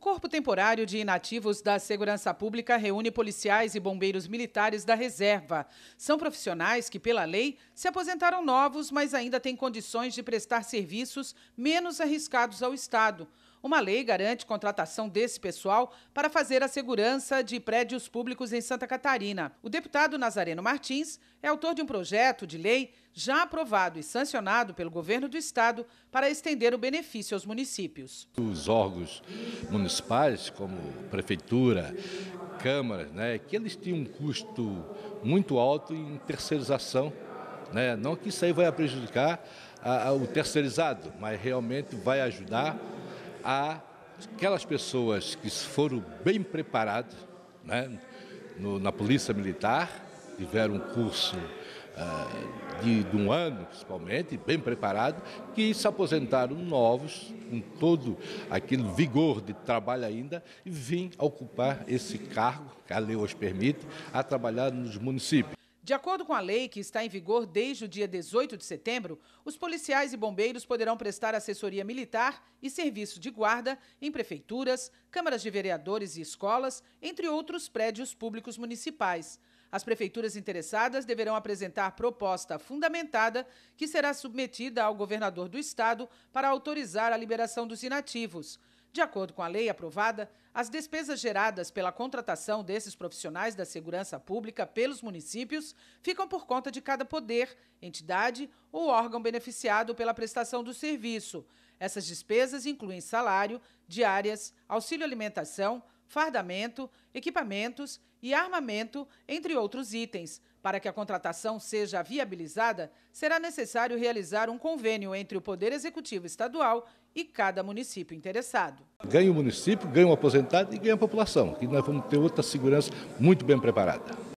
Corpo Temporário de Inativos da Segurança Pública reúne policiais e bombeiros militares da reserva. São profissionais que, pela lei, se aposentaram novos, mas ainda têm condições de prestar serviços menos arriscados ao Estado. Uma lei garante contratação desse pessoal para fazer a segurança de prédios públicos em Santa Catarina. O deputado Nazareno Martins é autor de um projeto de lei já aprovado e sancionado pelo governo do estado para estender o benefício aos municípios. Os órgãos municipais, como prefeitura, câmaras, né, que eles têm um custo muito alto em terceirização, né, não que isso aí vai prejudicar a, a, o terceirizado, mas realmente vai ajudar a aquelas pessoas que foram bem preparadas né, no, na Polícia Militar, tiveram um curso uh, de, de, um ano, principalmente, bem preparado, que se aposentaram novos, com todo aquele vigor de trabalho ainda, e vim ocupar esse cargo, que a lei hoje permite, a trabalhar nos municípios. De acordo com a lei que está em vigor desde o dia 18 de setembro, os policiais e bombeiros poderão prestar assessoria militar e serviço de guarda em prefeituras, câmaras de vereadores e escolas, entre outros prédios públicos municipais. As prefeituras interessadas deverão apresentar proposta fundamentada que será submetida ao governador do estado para autorizar a liberação dos inativos. De acordo com a lei aprovada, as despesas geradas pela contratação desses profissionais da segurança pública pelos municípios ficam por conta de cada poder, entidade ou órgão beneficiado pela prestação do serviço. Essas despesas incluem salário, diárias, auxílio alimentação, fardamento, equipamentos e armamento, entre outros itens. Para que a contratação seja viabilizada, será necessário realizar um convênio entre o Poder Executivo Estadual e cada município interessado. Ganha o município, ganha o aposentado e ganha a população, Aqui nós vamos ter outra segurança muito bem preparada.